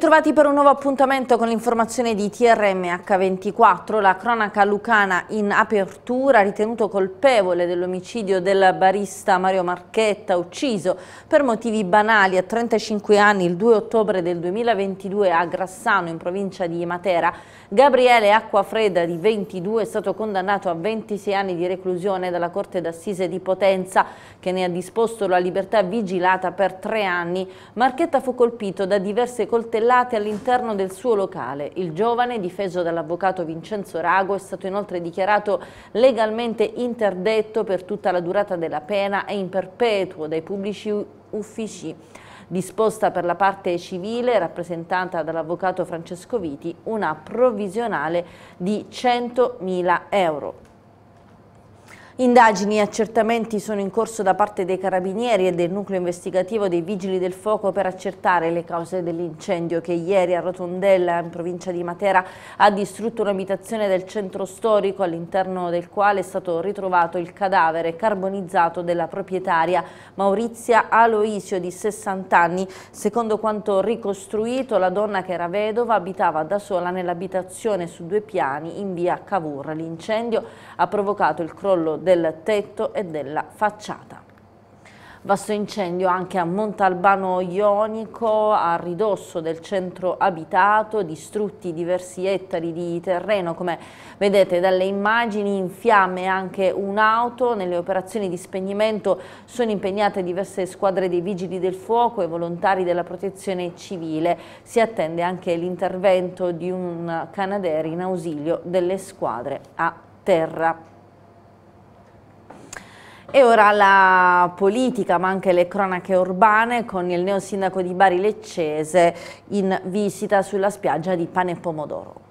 Ritrovati per un nuovo appuntamento con l'informazione di trmh 24 la cronaca lucana in apertura, ritenuto colpevole dell'omicidio del barista Mario Marchetta, ucciso per motivi banali a 35 anni il 2 ottobre del 2022 a Grassano in provincia di Matera. Gabriele Acquafredda di 22 è stato condannato a 26 anni di reclusione dalla Corte d'Assise di Potenza che ne ha disposto la libertà vigilata per tre anni. Marchetta fu colpito da diverse coltellate coltellate all'interno del suo locale. Il giovane, difeso dall'avvocato Vincenzo Rago, è stato inoltre dichiarato legalmente interdetto per tutta la durata della pena e in perpetuo dai pubblici uffici disposta per la parte civile, rappresentata dall'avvocato Francesco Viti, una provvisionale di 100.000 euro. Indagini e accertamenti sono in corso da parte dei carabinieri e del nucleo investigativo dei Vigili del Fuoco per accertare le cause dell'incendio che ieri a Rotondella, in provincia di Matera, ha distrutto un'abitazione del centro storico all'interno del quale è stato ritrovato il cadavere carbonizzato della proprietaria Maurizia Aloisio di 60 anni. Secondo quanto ricostruito, la donna che era vedova abitava da sola nell'abitazione su due piani in via Cavour. L'incendio ha provocato il crollo del del tetto e della facciata. Vasto incendio anche a Montalbano Ionico, a ridosso del centro abitato, distrutti diversi ettari di terreno, come vedete dalle immagini, in fiamme anche un'auto, nelle operazioni di spegnimento sono impegnate diverse squadre dei vigili del fuoco e volontari della protezione civile, si attende anche l'intervento di un canadere in ausilio delle squadre a terra. E ora la politica, ma anche le cronache urbane con il neosindaco di Bari Leccese in visita sulla spiaggia di Pane e Pomodoro.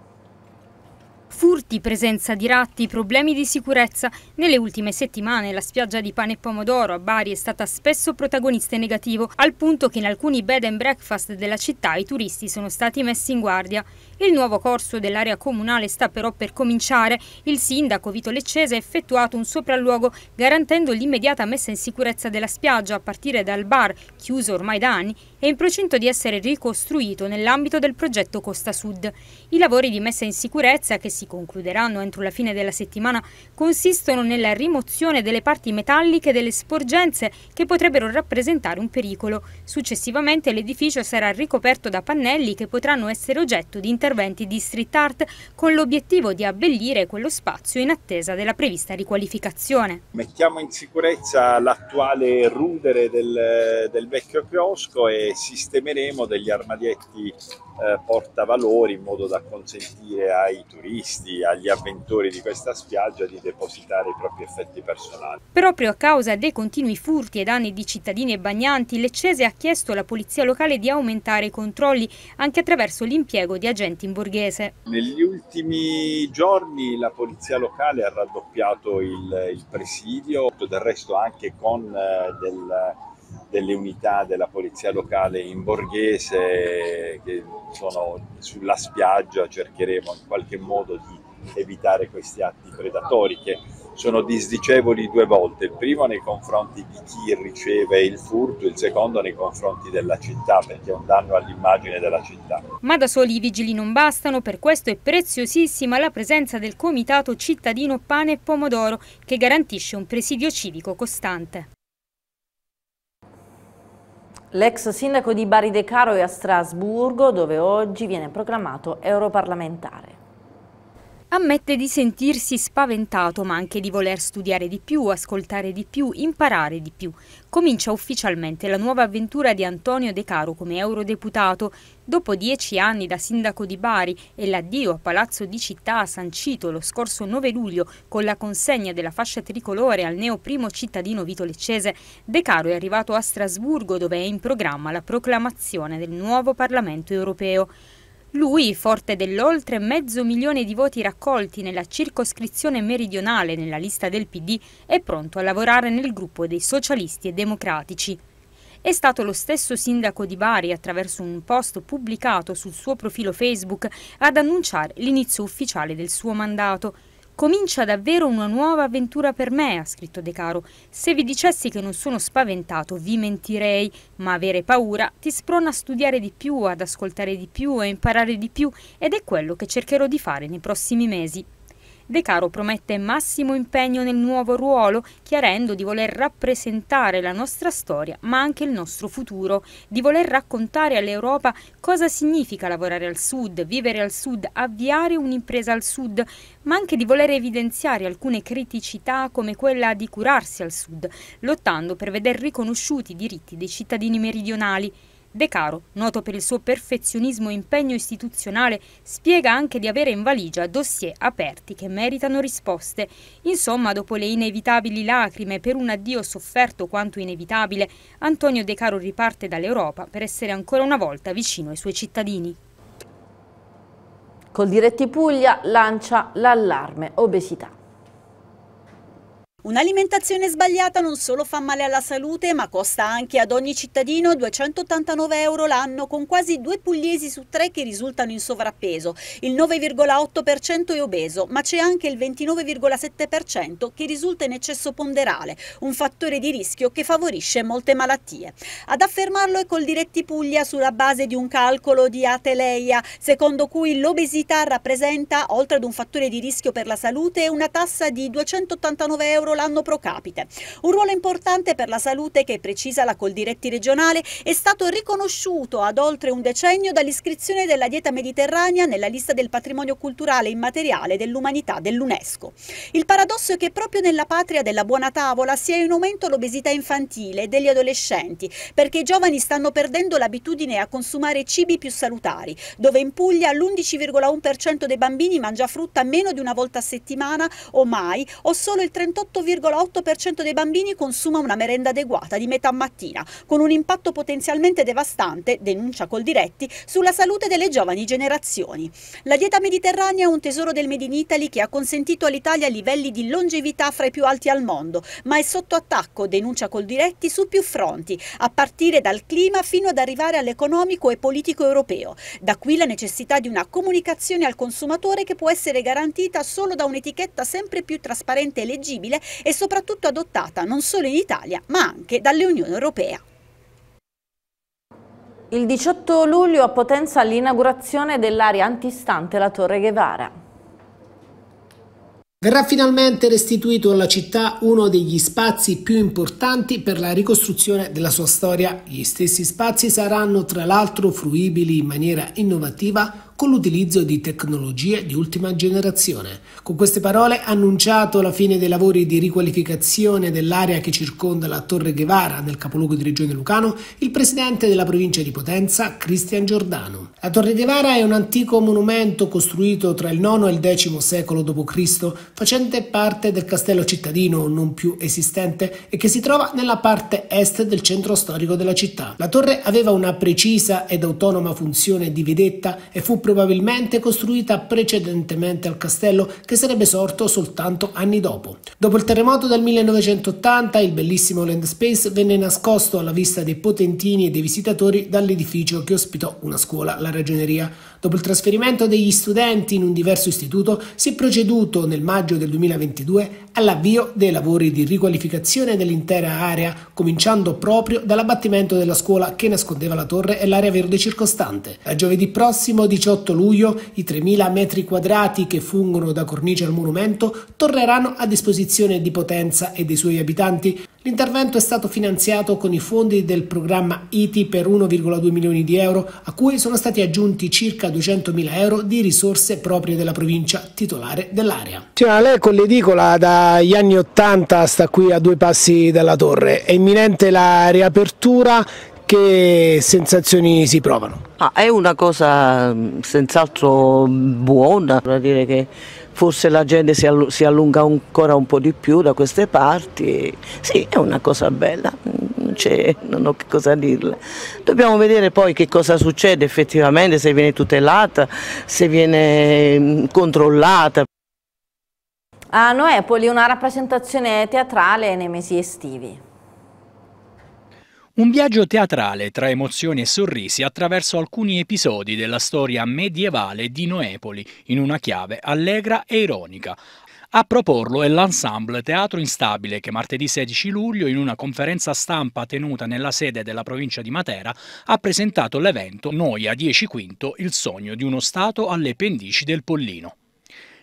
Furti, presenza di ratti, problemi di sicurezza. Nelle ultime settimane la spiaggia di pane e pomodoro a Bari è stata spesso protagonista in negativo, al punto che in alcuni bed and breakfast della città i turisti sono stati messi in guardia. Il nuovo corso dell'area comunale sta però per cominciare. Il sindaco Vito Leccese ha effettuato un sopralluogo garantendo l'immediata messa in sicurezza della spiaggia a partire dal bar, chiuso ormai da anni, e in procinto di essere ricostruito nell'ambito del progetto Costa Sud. I lavori di messa in sicurezza che si si concluderanno entro la fine della settimana consistono nella rimozione delle parti metalliche delle sporgenze che potrebbero rappresentare un pericolo. Successivamente l'edificio sarà ricoperto da pannelli che potranno essere oggetto di interventi di street art con l'obiettivo di abbellire quello spazio in attesa della prevista riqualificazione. Mettiamo in sicurezza l'attuale rudere del, del vecchio chiosco e sistemeremo degli armadietti eh, portavalori in modo da consentire ai turisti, agli avventori di questa spiaggia di depositare i propri effetti personali. Proprio a causa dei continui furti e danni di cittadini e bagnanti, l'Eccese ha chiesto alla polizia locale di aumentare i controlli anche attraverso l'impiego di agenti in borghese. Negli ultimi giorni la polizia locale ha raddoppiato il, il presidio, del resto anche con eh, del delle unità della polizia locale in Borghese che sono sulla spiaggia, cercheremo in qualche modo di evitare questi atti predatori che sono disdicevoli due volte, il primo nei confronti di chi riceve il furto, il secondo nei confronti della città perché è un danno all'immagine della città. Ma da soli i vigili non bastano, per questo è preziosissima la presenza del comitato cittadino Pane e Pomodoro che garantisce un presidio civico costante. L'ex sindaco di Bari De Caro è a Strasburgo, dove oggi viene proclamato europarlamentare. Ammette di sentirsi spaventato, ma anche di voler studiare di più, ascoltare di più, imparare di più. Comincia ufficialmente la nuova avventura di Antonio De Caro come eurodeputato. Dopo dieci anni da sindaco di Bari e l'addio a Palazzo di Città sancito lo scorso 9 luglio con la consegna della fascia tricolore al neo primo cittadino Vito Leccese, De Caro è arrivato a Strasburgo dove è in programma la proclamazione del nuovo Parlamento europeo. Lui, forte dell'oltre mezzo milione di voti raccolti nella circoscrizione meridionale nella lista del PD, è pronto a lavorare nel gruppo dei socialisti e democratici. È stato lo stesso sindaco di Bari, attraverso un post pubblicato sul suo profilo Facebook, ad annunciare l'inizio ufficiale del suo mandato. Comincia davvero una nuova avventura per me, ha scritto De Caro. Se vi dicessi che non sono spaventato vi mentirei, ma avere paura ti sprona a studiare di più, ad ascoltare di più, e imparare di più ed è quello che cercherò di fare nei prossimi mesi. De Caro promette massimo impegno nel nuovo ruolo, chiarendo di voler rappresentare la nostra storia, ma anche il nostro futuro, di voler raccontare all'Europa cosa significa lavorare al Sud, vivere al Sud, avviare un'impresa al Sud, ma anche di voler evidenziare alcune criticità come quella di curarsi al Sud, lottando per veder riconosciuti i diritti dei cittadini meridionali. De Caro, noto per il suo perfezionismo e impegno istituzionale, spiega anche di avere in valigia dossier aperti che meritano risposte. Insomma, dopo le inevitabili lacrime per un addio sofferto quanto inevitabile, Antonio De Caro riparte dall'Europa per essere ancora una volta vicino ai suoi cittadini. Col diretti Puglia lancia l'allarme obesità. Un'alimentazione sbagliata non solo fa male alla salute, ma costa anche ad ogni cittadino 289 euro l'anno, con quasi due pugliesi su tre che risultano in sovrappeso. Il 9,8% è obeso, ma c'è anche il 29,7% che risulta in eccesso ponderale, un fattore di rischio che favorisce molte malattie. Ad affermarlo è col Diretti Puglia sulla base di un calcolo di Ateleia, secondo cui l'obesità rappresenta, oltre ad un fattore di rischio per la salute, una tassa di 289 euro l'anno pro capite. Un ruolo importante per la salute che, precisa la Coldiretti regionale, è stato riconosciuto ad oltre un decennio dall'iscrizione della dieta mediterranea nella lista del patrimonio culturale immateriale dell'umanità dell'UNESCO. Il paradosso è che proprio nella patria della buona tavola sia in aumento l'obesità infantile e degli adolescenti, perché i giovani stanno perdendo l'abitudine a consumare cibi più salutari, dove in Puglia l'11,1% dei bambini mangia frutta meno di una volta a settimana o mai, o solo il 38 l'8,8% dei bambini consuma una merenda adeguata di metà mattina, con un impatto potenzialmente devastante, denuncia Coldiretti, sulla salute delle giovani generazioni. La dieta mediterranea è un tesoro del Made in Italy che ha consentito all'Italia livelli di longevità fra i più alti al mondo, ma è sotto attacco, denuncia Coldiretti, su più fronti, a partire dal clima fino ad arrivare all'economico e politico europeo. Da qui la necessità di una comunicazione al consumatore che può essere garantita solo da un'etichetta sempre più trasparente e leggibile e soprattutto adottata non solo in Italia ma anche dall'Unione Europea. Il 18 luglio a Potenza l'inaugurazione dell'area antistante la Torre Guevara. Verrà finalmente restituito alla città uno degli spazi più importanti per la ricostruzione della sua storia. Gli stessi spazi saranno tra l'altro fruibili in maniera innovativa con l'utilizzo di tecnologie di ultima generazione. Con queste parole ha annunciato la fine dei lavori di riqualificazione dell'area che circonda la Torre Guevara nel capoluogo di Regione Lucano il presidente della provincia di Potenza, Cristian Giordano. La Torre Guevara è un antico monumento costruito tra il IX e il X secolo d.C., facente parte del castello cittadino non più esistente e che si trova nella parte est del centro storico della città. La torre aveva una precisa ed autonoma funzione di vedetta e fu probabilmente costruita precedentemente al castello che sarebbe sorto soltanto anni dopo. Dopo il terremoto del 1980 il bellissimo land space venne nascosto alla vista dei potentini e dei visitatori dall'edificio che ospitò una scuola, la ragioneria. Dopo il trasferimento degli studenti in un diverso istituto, si è proceduto nel maggio del 2022 all'avvio dei lavori di riqualificazione dell'intera area, cominciando proprio dall'abbattimento della scuola che nascondeva la torre e l'area verde circostante. A giovedì prossimo, 18 luglio, i 3.000 metri quadrati che fungono da cornice al monumento torneranno a disposizione di Potenza e dei suoi abitanti L'intervento è stato finanziato con i fondi del programma ITI per 1,2 milioni di euro, a cui sono stati aggiunti circa 200 mila euro di risorse proprie della provincia titolare dell'area. Con l'edicola dagli anni 80 sta qui a due passi dalla torre, è imminente la riapertura, che sensazioni si provano? Ah, è una cosa mm, senz'altro buona, da dire che forse la gente si, allunga ancora un po' di più da queste parti. Sì, è una cosa bella, non, non ho che cosa dirle. Dobbiamo vedere poi che cosa succede effettivamente, se viene tutelata, se viene mm, controllata. A ah, Noepoli una rappresentazione teatrale nei mesi estivi. Un viaggio teatrale tra emozioni e sorrisi attraverso alcuni episodi della storia medievale di Noepoli, in una chiave allegra e ironica. A proporlo è l'ensemble Teatro Instabile che martedì 16 luglio, in una conferenza stampa tenuta nella sede della provincia di Matera, ha presentato l'evento Noia a 10 quinto, il sogno di uno Stato alle pendici del Pollino.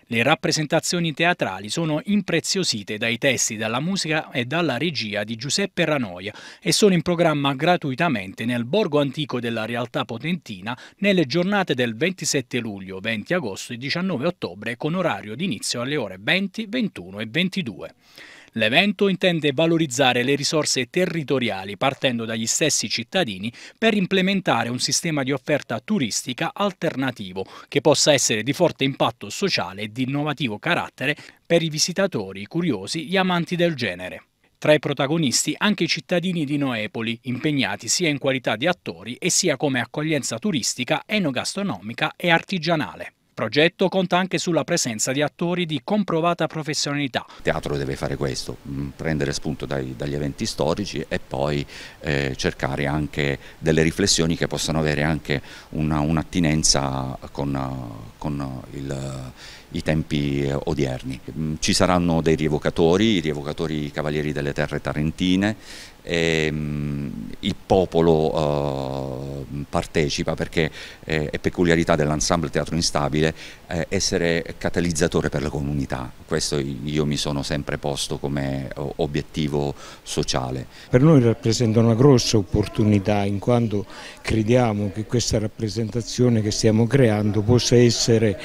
Le rappresentazioni teatrali sono impreziosite dai testi, dalla musica e dalla regia di Giuseppe Ranoia e sono in programma gratuitamente nel borgo antico della realtà potentina nelle giornate del 27 luglio, 20 agosto e 19 ottobre con orario d'inizio alle ore 20, 21 e 22. L'evento intende valorizzare le risorse territoriali partendo dagli stessi cittadini per implementare un sistema di offerta turistica alternativo che possa essere di forte impatto sociale e di innovativo carattere per i visitatori, i curiosi, gli amanti del genere. Tra i protagonisti anche i cittadini di Noepoli, impegnati sia in qualità di attori e sia come accoglienza turistica, enogastronomica e artigianale. Progetto conta anche sulla presenza di attori di comprovata professionalità. Il teatro deve fare questo, mm, prendere spunto dai, dagli eventi storici e poi eh, cercare anche delle riflessioni che possano avere anche un'attinenza una con, con il i tempi eh, odierni. Mm, ci saranno dei rievocatori, i rievocatori cavalieri delle terre tarentine, e, mm, il popolo uh, partecipa perché eh, è peculiarità dell'ensemble Teatro Instabile eh, essere catalizzatore per la comunità, questo io mi sono sempre posto come eh, obiettivo sociale. Per noi rappresenta una grossa opportunità in quanto crediamo che questa rappresentazione che stiamo creando possa essere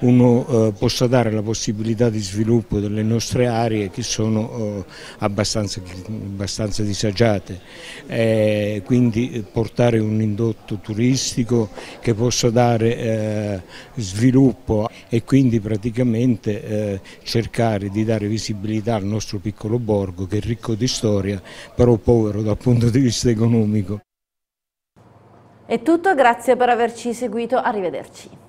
uno eh, possa dare la possibilità di sviluppo delle nostre aree che sono eh, abbastanza, abbastanza disagiate, eh, quindi eh, portare un indotto turistico che possa dare eh, sviluppo e quindi praticamente eh, cercare di dare visibilità al nostro piccolo borgo che è ricco di storia però povero dal punto di vista economico. È tutto, grazie per averci seguito, arrivederci.